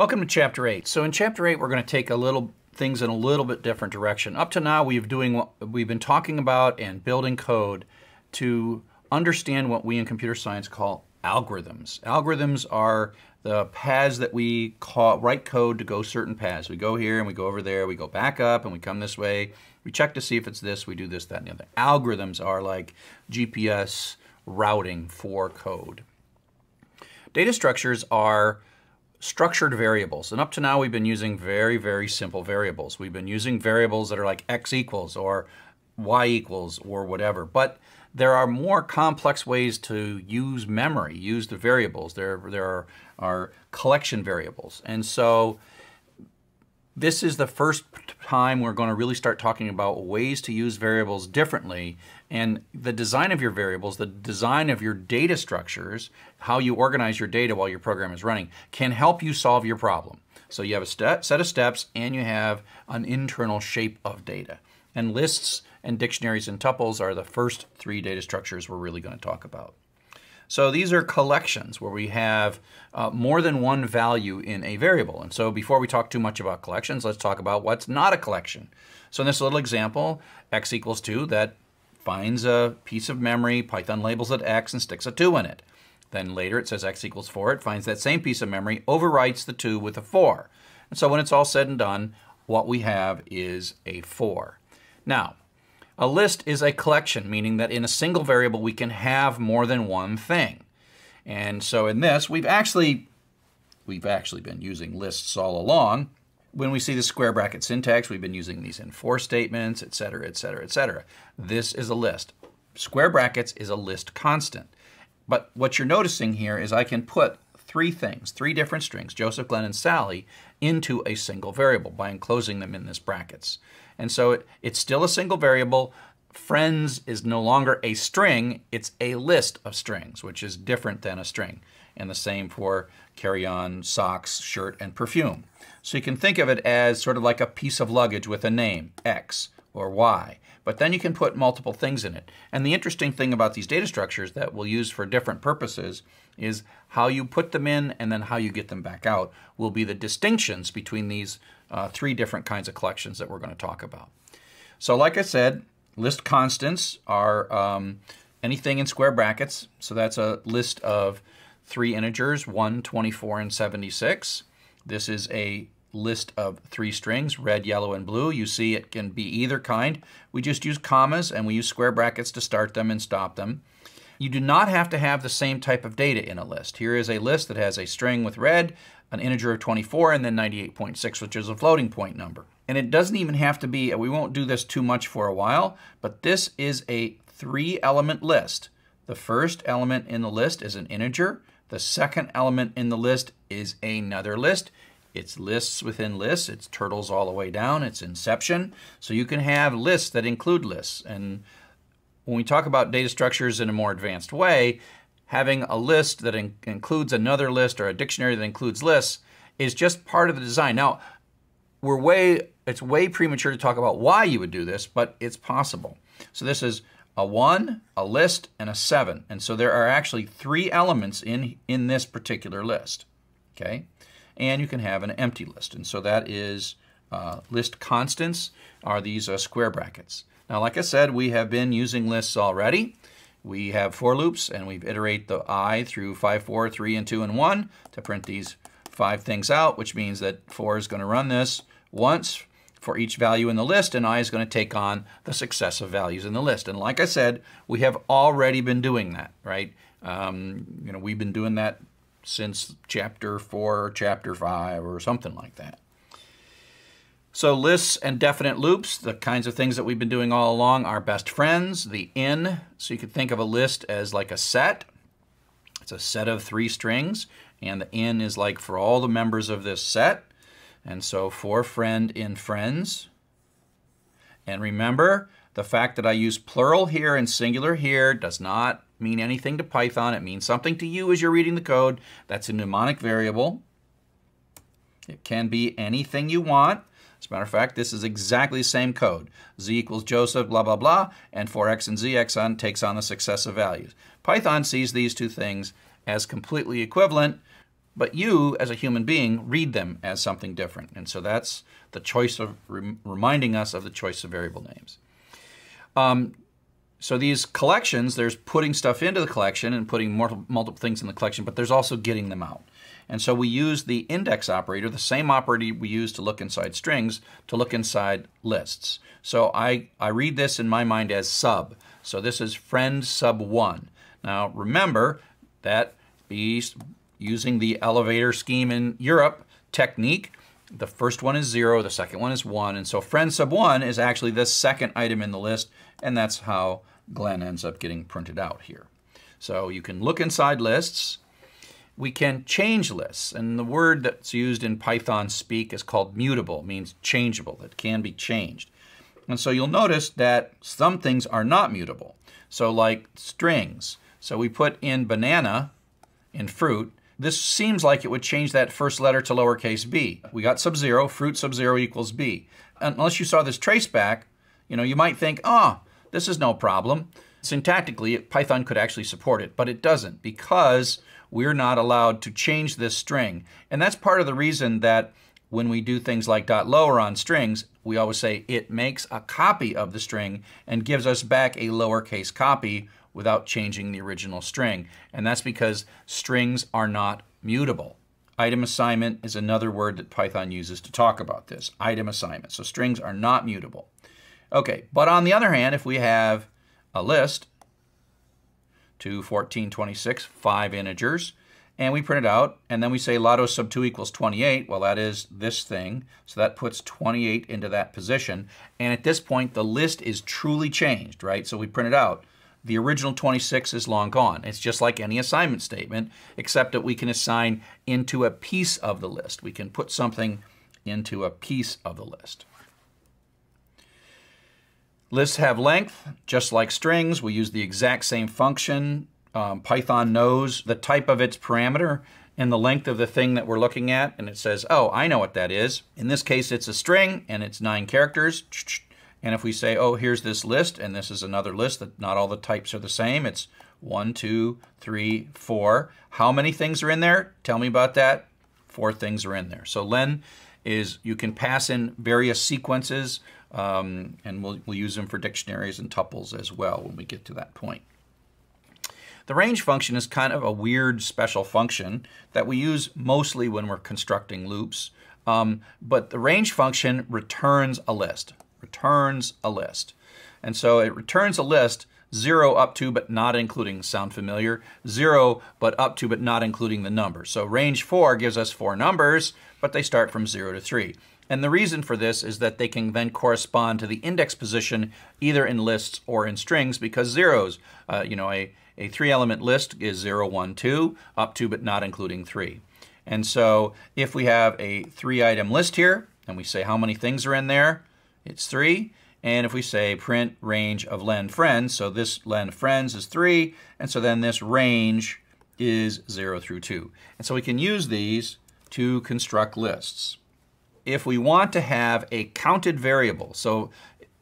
Welcome to Chapter 8. So in Chapter 8, we're going to take a little things in a little bit different direction. Up to now, we've doing what we've been talking about and building code to understand what we in computer science call algorithms. Algorithms are the paths that we call, write code to go certain paths. We go here and we go over there, we go back up and we come this way. We check to see if it's this, we do this, that, and the other. Algorithms are like GPS routing for code. Data structures are structured variables. And up to now, we've been using very, very simple variables. We've been using variables that are like x equals or y equals or whatever. But there are more complex ways to use memory, use the variables. There, there are, are collection variables. And so this is the first time, we're going to really start talking about ways to use variables differently and the design of your variables, the design of your data structures, how you organize your data while your program is running can help you solve your problem. So you have a set of steps and you have an internal shape of data. And lists and dictionaries and tuples are the first three data structures we're really going to talk about. So these are collections where we have uh, more than one value in a variable. And so before we talk too much about collections, let's talk about what's not a collection. So in this little example, x equals 2, that finds a piece of memory, Python labels it x and sticks a 2 in it. Then later it says x equals 4, it finds that same piece of memory, overwrites the 2 with a 4. And so when it's all said and done, what we have is a 4. Now, a list is a collection, meaning that in a single variable we can have more than one thing. And so in this, we've actually, we've actually been using lists all along. When we see the square bracket syntax, we've been using these in for statements, et cetera, et cetera, et cetera. This is a list. Square brackets is a list constant. But what you're noticing here is I can put three things, three different strings, Joseph, Glenn, and Sally, into a single variable by enclosing them in this brackets. And so it, it's still a single variable. Friends is no longer a string, it's a list of strings, which is different than a string. And the same for carry on, socks, shirt, and perfume. So you can think of it as sort of like a piece of luggage with a name, X or Y. But then you can put multiple things in it. And the interesting thing about these data structures that we'll use for different purposes is how you put them in and then how you get them back out will be the distinctions between these uh, three different kinds of collections that we're going to talk about. So like I said, list constants are um, anything in square brackets. So that's a list of three integers, 1, 24, and 76. This is a list of three strings, red, yellow, and blue. You see it can be either kind. We just use commas and we use square brackets to start them and stop them. You do not have to have the same type of data in a list. Here is a list that has a string with red, an integer of 24, and then 98.6, which is a floating point number. And it doesn't even have to be, we won't do this too much for a while, but this is a three element list. The first element in the list is an integer. The second element in the list is another list. It's lists within lists. It's turtles all the way down. It's inception. So you can have lists that include lists. And when we talk about data structures in a more advanced way, having a list that in includes another list or a dictionary that includes lists is just part of the design. Now, we're way it's way premature to talk about why you would do this, but it's possible. So this is a 1, a list, and a 7. And so there are actually three elements in, in this particular list. Okay? and you can have an empty list. And so that is uh, list constants are these uh, square brackets. Now, like I said, we have been using lists already. We have for loops, and we've iterate the i through 5, 4, 3, and 2, and 1 to print these five things out, which means that 4 is going to run this once for each value in the list, and i is going to take on the successive values in the list. And like I said, we have already been doing that, right? Um, you know, we've been doing that since chapter 4 or chapter 5 or something like that. So lists and definite loops, the kinds of things that we've been doing all along, are best friends, the in. So you could think of a list as like a set. It's a set of three strings, and the in is like for all the members of this set. And so for friend in friends. And remember, the fact that I use plural here and singular here does not mean anything to Python. It means something to you as you're reading the code. That's a mnemonic variable. It can be anything you want. As a matter of fact, this is exactly the same code. z equals Joseph, blah, blah, blah, and for x and zx on takes on the successive values. Python sees these two things as completely equivalent, but you, as a human being, read them as something different. And so that's the choice of re reminding us of the choice of variable names. Um, so these collections, there's putting stuff into the collection and putting multiple, things in the collection, but there's also getting them out. And so we use the index operator, the same operator we use to look inside strings, to look inside lists. So I, I read this in my mind as sub. So this is friend sub one. Now remember that using the elevator scheme in Europe technique, the first one is zero, the second one is one, and so friend sub one is actually the second item in the list, and that's how Glenn ends up getting printed out here. So you can look inside lists. We can change lists, and the word that's used in Python speak is called mutable, means changeable. It can be changed. And so you'll notice that some things are not mutable. So like strings. So we put in banana in fruit. This seems like it would change that first letter to lowercase b. We got sub-zero, fruit sub-zero equals b. Unless you saw this traceback, you know, you might think, ah, oh, this is no problem. Syntactically, Python could actually support it, but it doesn't because we're not allowed to change this string. And that's part of the reason that when we do things like dot lower on strings, we always say it makes a copy of the string and gives us back a lowercase copy without changing the original string. And that's because strings are not mutable. Item assignment is another word that Python uses to talk about this. Item assignment. So strings are not mutable. Okay, but on the other hand, if we have a list, 2, 14, 26, five integers, and we print it out, and then we say Lotto sub 2 equals 28, well that is this thing, so that puts 28 into that position, and at this point the list is truly changed, right? So we print it out. The original 26 is long gone. It's just like any assignment statement, except that we can assign into a piece of the list. We can put something into a piece of the list. Lists have length, just like strings. We use the exact same function. Um, Python knows the type of its parameter and the length of the thing that we're looking at, and it says, oh, I know what that is. In this case, it's a string, and it's nine characters. And if we say, oh, here's this list, and this is another list that not all the types are the same, it's one, two, three, four. How many things are in there? Tell me about that. Four things are in there. So len is you can pass in various sequences, um, and we'll, we'll use them for dictionaries and tuples as well when we get to that point. The range function is kind of a weird special function that we use mostly when we're constructing loops. Um, but the range function returns a list, returns a list. And so it returns a list 0 up to but not including, sound familiar? 0 but up to but not including the number. So range 4 gives us four numbers, but they start from 0 to 3. And the reason for this is that they can then correspond to the index position either in lists or in strings because zeros, uh, you know, a, a three-element list is zero, one, two, up to but not including 3. And so if we have a three-item list here, and we say how many things are in there, it's 3. And if we say print range of len friends, so this len friends is 3, and so then this range is 0 through 2. And so we can use these to construct lists. If we want to have a counted variable, so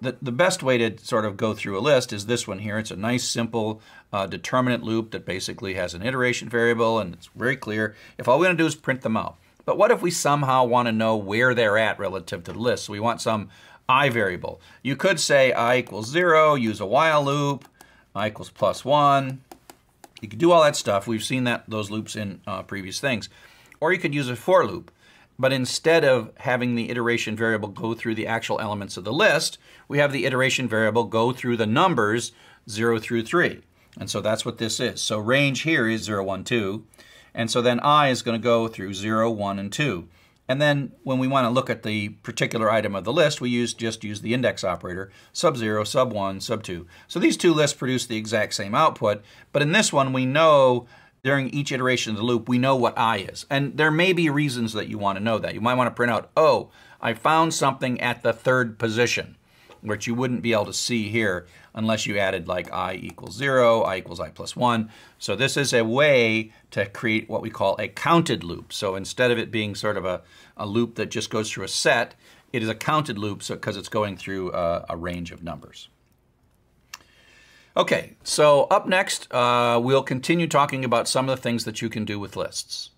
the, the best way to sort of go through a list is this one here. It's a nice, simple uh, determinant loop that basically has an iteration variable, and it's very clear. If all we want to do is print them out. But what if we somehow want to know where they're at relative to the list? So we want some i variable. You could say i equals zero, use a while loop, i equals plus one. You could do all that stuff. We've seen that those loops in uh, previous things. Or you could use a for loop. But instead of having the iteration variable go through the actual elements of the list, we have the iteration variable go through the numbers 0 through 3. And so that's what this is. So range here is 0, 1, 2. And so then i is going to go through 0, 1, and 2. And then when we want to look at the particular item of the list, we use just use the index operator, sub-0, sub-1, sub-2. So these two lists produce the exact same output, but in this one we know during each iteration of the loop, we know what i is. And there may be reasons that you want to know that. You might want to print out, oh, I found something at the third position which you wouldn't be able to see here unless you added like i equals 0, i equals i plus 1. So this is a way to create what we call a counted loop. So instead of it being sort of a, a loop that just goes through a set, it is a counted loop because so, it's going through a, a range of numbers. Okay, so up next, uh, we'll continue talking about some of the things that you can do with lists.